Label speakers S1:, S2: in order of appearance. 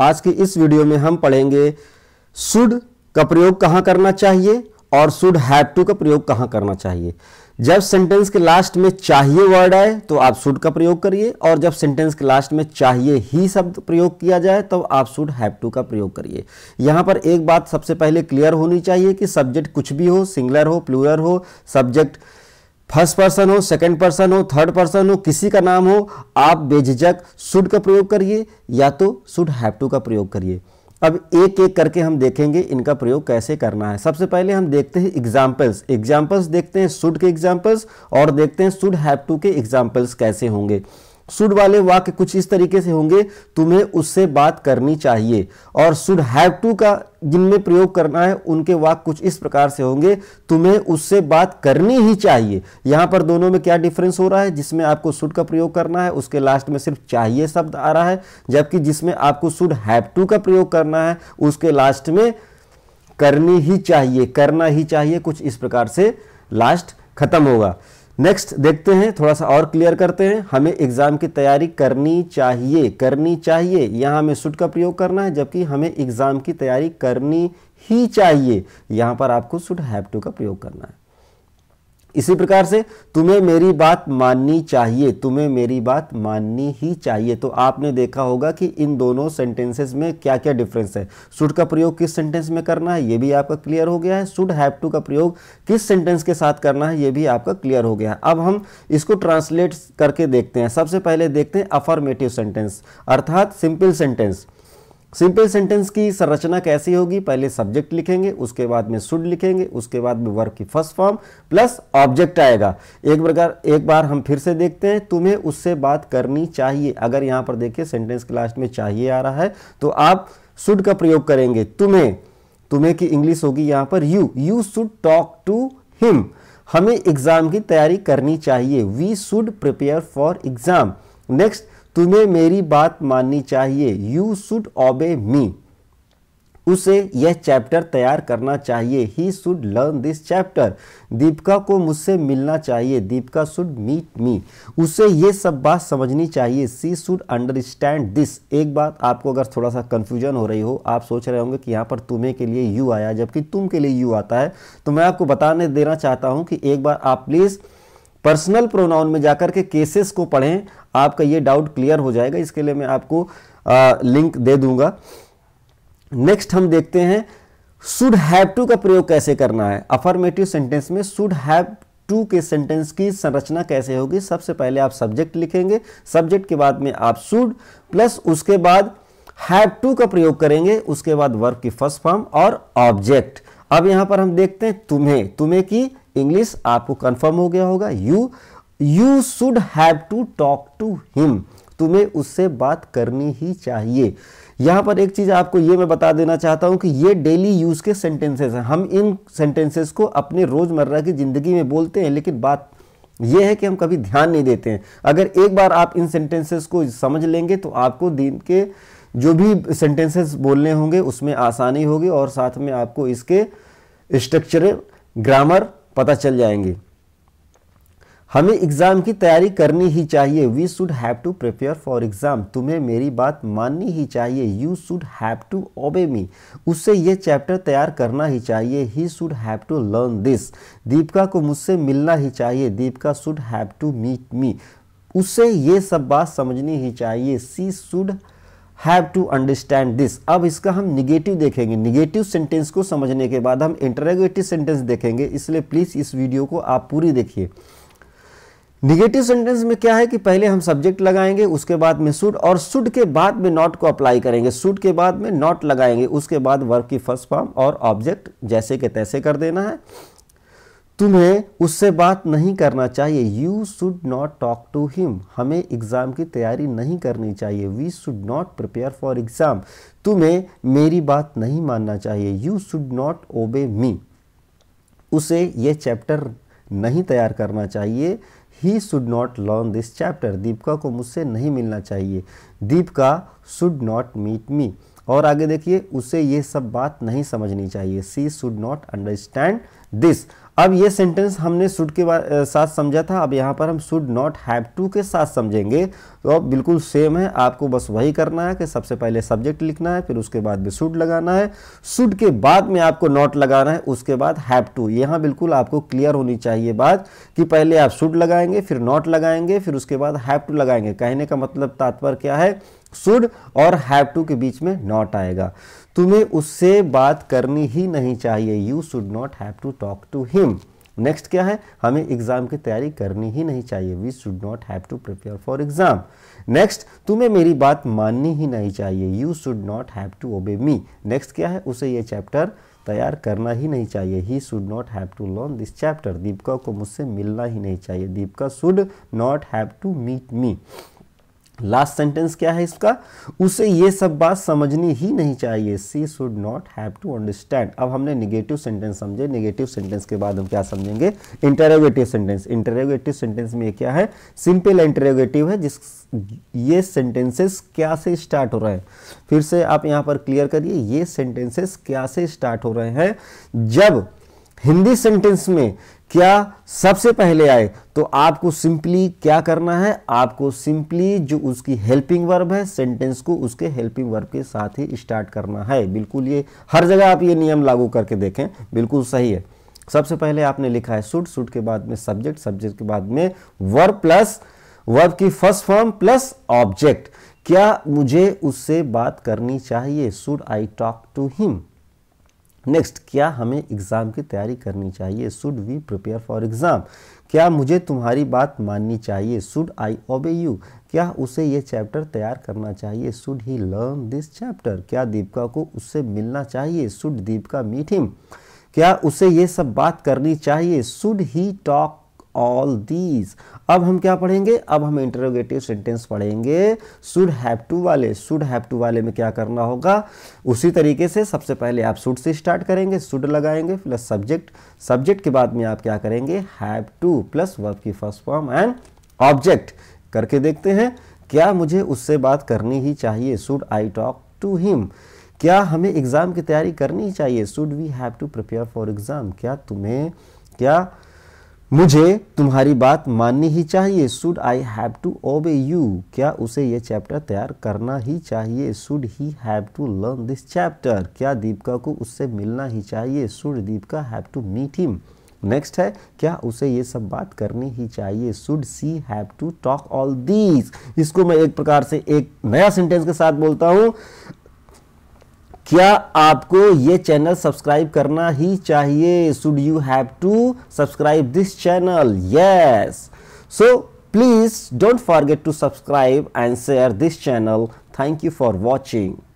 S1: आज की इस वीडियो में हम पढ़ेंगे सुड का प्रयोग कहाँ करना चाहिए और सुड हैव टू का प्रयोग कहाँ करना चाहिए जब सेंटेंस के लास्ट में चाहिए वर्ड आए तो आप सुड का प्रयोग करिए और जब सेंटेंस के लास्ट में चाहिए ही शब्द प्रयोग किया जाए तो आप शुड हैव टू का प्रयोग करिए यहाँ पर एक बात सबसे पहले क्लियर होनी चाहिए कि सब्जेक्ट कुछ भी हो सिंगलर हो प्लूरल हो सब्जेक्ट फर्स्ट पर्सन हो सेकंड पर्सन हो थर्ड पर्सन हो किसी का नाम हो आप बेझिझक शुड का प्रयोग करिए या तो शुड हैव टू का प्रयोग करिए अब एक एक करके हम देखेंगे इनका प्रयोग कैसे करना है सबसे पहले हम देखते हैं एग्जाम्पल्स एग्जाम्पल्स देखते हैं शुड के एग्जाम्पल्स और देखते हैं शुड हैव टू के एग्जाम्पल्स कैसे होंगे शुड वाले वाक्य कुछ इस तरीके से होंगे तुम्हें उससे बात करनी चाहिए और शुड हैव टू का जिनमें प्रयोग करना है उनके वाक्य कुछ इस प्रकार से होंगे तुम्हें उससे बात करनी ही चाहिए यहां पर दोनों में क्या डिफरेंस हो रहा है जिसमें आपको शुड का प्रयोग करना है उसके लास्ट में सिर्फ चाहिए शब्द आ रहा है जबकि जिसमें आपको शुड हैव टू का प्रयोग करना है उसके लास्ट में करनी ही चाहिए करना ही चाहिए कुछ इस प्रकार से लास्ट खत्म होगा नेक्स्ट देखते हैं थोड़ा सा और क्लियर करते हैं हमें एग्ज़ाम की तैयारी करनी चाहिए करनी चाहिए यहाँ हमें सुट का प्रयोग करना है जबकि हमें एग्ज़ाम की तैयारी करनी ही चाहिए यहाँ पर आपको सुट हैव टू का प्रयोग करना है इसी प्रकार से तुम्हें मेरी बात माननी चाहिए तुम्हें मेरी बात माननी ही चाहिए तो आपने देखा होगा कि इन दोनों सेंटेंसेस में क्या क्या डिफरेंस है शुड का प्रयोग किस सेंटेंस में करना है ये भी आपका क्लियर हो गया है शुड हैव टू का प्रयोग किस सेंटेंस के साथ करना है ये भी आपका क्लियर हो गया है अब हम इसको ट्रांसलेट करके देखते हैं सबसे पहले देखते हैं अफॉर्मेटिव सेंटेंस अर्थात सिंपल सेंटेंस सिंपल सेंटेंस की संरचना कैसी होगी पहले सब्जेक्ट लिखेंगे उसके बाद में सुड लिखेंगे उसके बाद में वर्क की फर्स्ट फॉर्म प्लस ऑब्जेक्ट आएगा एक प्रकार एक बार हम फिर से देखते हैं तुम्हें उससे बात करनी चाहिए अगर यहाँ पर देखिए सेंटेंस के लास्ट में चाहिए आ रहा है तो आप शुड का प्रयोग करेंगे तुम्हें तुम्हें की इंग्लिश होगी यहाँ पर you you should talk to him हमें एग्ज़ाम की तैयारी करनी चाहिए we should prepare for exam next तुम्हें मेरी बात माननी चाहिए यू शुड ऑबे मी उसे यह चैप्टर तैयार करना चाहिए he should learn this chapter Deepika को मुझसे मिलना चाहिए दीपिका शुड मीट मी उसे ये सब बात समझनी चाहिए सी शुड अंडरस्टैंड दिस एक बात आपको अगर थोड़ा सा कन्फ्यूजन हो रही हो आप सोच रहे होंगे कि यहाँ पर तुम्हें के लिए यू आया जबकि तुम के लिए यू आता है तो मैं आपको बताने देना चाहता हूँ कि एक बार आप प्लीज़ पर्सनल प्रोनाउन में जाकर के केसेस को पढ़ें आपका ये डाउट क्लियर हो जाएगा इसके लिए मैं आपको आ, लिंक दे दूंगा नेक्स्ट हम देखते हैं शुड हैव टू का प्रयोग कैसे करना है अफर्मेटिव सेंटेंस में शुड हैव टू के सेंटेंस की संरचना कैसे होगी सबसे पहले आप सब्जेक्ट लिखेंगे सब्जेक्ट के बाद में आप शुड प्लस उसके बाद हैव टू का प्रयोग करेंगे उसके बाद वर्ब की फर्स्ट फॉर्म और ऑब्जेक्ट अब यहां पर हम देखते हैं तुम्हें तुम्हें की इंग्लिश आपको कंफर्म हो गया होगा you you should have to talk to him तुम्हें उससे बात करनी ही चाहिए यहाँ पर एक चीज़ आपको ये मैं बता देना चाहता हूँ कि ये डेली यूज़ के सेंटेंसेस हैं हम इन सेंटेंसेस को अपने रोज़मर्रा की ज़िंदगी में बोलते हैं लेकिन बात ये है कि हम कभी ध्यान नहीं देते हैं अगर एक बार आप इन सेंटेंसेस को समझ लेंगे तो आपको दिन के जो भी सेंटेंसेस बोलने होंगे उसमें आसानी होगी और साथ में आपको इसके स्ट्रक्चर ग्रामर पता चल जाएंगे हमें एग्ज़ाम की तैयारी करनी ही चाहिए we should have to prepare for exam तुम्हें मेरी बात माननी ही चाहिए you should have to obey मी उससे ये चैप्टर तैयार करना ही चाहिए he should have to learn this Deepika को मुझसे मिलना ही चाहिए Deepika should have to meet me उससे ये सब बात समझनी ही चाहिए she should have to understand this अब इसका हम निगेटिव देखेंगे निगेटिव सेंटेंस को समझने के बाद हम इंटरेगेटिव सेंटेंस देखेंगे इसलिए प्लीज़ इस वीडियो को आप पूरी देखिए निगेटिव सेंटेंस में क्या है कि पहले हम सब्जेक्ट लगाएंगे उसके बाद में सुड और सुड के बाद में नॉट को अप्लाई करेंगे सुड के बाद में नॉट लगाएंगे उसके बाद वर्क की फर्स्ट फॉर्म और ऑब्जेक्ट जैसे के तैसे कर देना है तुम्हें उससे बात नहीं करना चाहिए you should not talk to him हमें एग्ज़ाम की तैयारी नहीं करनी चाहिए we should not prepare for exam तुम्हें मेरी बात नहीं मानना चाहिए यू शुड नॉट ओबे मी उसे यह चैप्टर नहीं तैयार करना चाहिए he should not learn this chapter Deepika को मुझसे नहीं मिलना चाहिए Deepika should not meet me और आगे देखिए उसे ये सब बात नहीं समझनी चाहिए she should not understand this अब ये सेंटेंस हमने शुड के साथ समझा था अब यहाँ पर हम शुड नॉट हैव टू के साथ समझेंगे तो अब बिल्कुल सेम है आपको बस वही करना है कि सबसे पहले सब्जेक्ट लिखना है फिर उसके बाद में शुड लगाना है शुड के बाद में आपको नॉट लगाना है उसके बाद हैव टू यहाँ बिल्कुल आपको क्लियर होनी चाहिए बात कि पहले आप शुड लगाएंगे फिर नॉट लगाएंगे फिर उसके बाद हैव टू लगाएंगे कहने का मतलब तात्पर्य क्या है शुड और हैव टू के बीच में नॉट आएगा तुम्हें उससे बात करनी ही नहीं चाहिए you should not have to talk to him next क्या है हमें एग्जाम की तैयारी करनी ही नहीं चाहिए we should not have to prepare for exam next तुम्हें मेरी बात माननी ही नहीं चाहिए you should not have to obey me next क्या है उसे ये चैप्टर तैयार करना ही नहीं चाहिए he should not have to learn this chapter Deepika को मुझसे मिलना ही नहीं चाहिए Deepika should not have to meet me last sentence क्या है इसका उसे ये सब बात समझनी ही नहीं चाहिए she should not have to understand अब हमने निगेटिव सेंटेंस समझे निगेटिव सेंटेंस के बाद हम क्या समझेंगे इंटरोगेटिव सेंटेंस इंटरोगेटिव सेंटेंस में क्या है सिंपल इंटरोगेटिव है जिस ये सेंटेंसेस क्या से स्टार्ट हो रहे हैं फिर से आप यहाँ पर क्लियर करिए ये सेंटेंसेस क्या से स्टार्ट हो रहे हैं जब हिंदी सेंटेंस में क्या सबसे पहले आए तो आपको सिंपली क्या करना है आपको सिंपली जो उसकी हेल्पिंग वर्ब है सेंटेंस को उसके हेल्पिंग वर्ब के साथ ही स्टार्ट करना है बिल्कुल ये हर जगह आप ये नियम लागू करके देखें बिल्कुल सही है सबसे पहले आपने लिखा है सुड सुड के बाद में सब्जेक्ट सब्जेक्ट के बाद में वर्ब प्लस वर्ब की फर्स्ट फॉर्म प्लस ऑब्जेक्ट क्या मुझे उससे बात करनी चाहिए should I talk to him next क्या हमें एग्ज़ाम की तैयारी करनी चाहिए should we prepare for exam क्या मुझे तुम्हारी बात माननी चाहिए शुड आई ओबे यू क्या उसे ये चैप्टर तैयार करना चाहिए should he learn this chapter क्या दीपिका को उससे मिलना चाहिए शुड दीपिका मीट हिम क्या उसे ये सब बात करनी चाहिए should he talk all these अब हम क्या पढ़ेंगे अब हम इंटरोगेटिव सेंटेंस पढ़ेंगे शुड हैव टू वाले शुड हैव टू वाले में क्या करना होगा उसी तरीके से सबसे पहले आप शुड से स्टार्ट करेंगे शुड लगाएंगे प्लस सब्जेक्ट सब्जेक्ट के बाद में आप क्या करेंगे हैव टू प्लस वर्ब की फर्स्ट फॉर्म एंड ऑब्जेक्ट करके देखते हैं क्या मुझे उससे बात करनी ही चाहिए should I talk to him क्या हमें एग्ज़ाम की तैयारी करनी ही चाहिए should we have to prepare for exam क्या तुम्हें क्या मुझे तुम्हारी बात माननी ही चाहिए should I have to obey you क्या उसे यह चैप्टर तैयार करना ही चाहिए should he have to learn this chapter क्या दीपिका को उससे मिलना ही चाहिए should Deepika have to meet him next है क्या उसे ये सब बात करनी ही चाहिए should she have to talk all these इसको मैं एक प्रकार से एक नया सेंटेंस के साथ बोलता हूँ क्या आपको ये चैनल सब्सक्राइब करना ही चाहिए should you have to subscribe this channel yes so please don't forget to subscribe and share this channel thank you for watching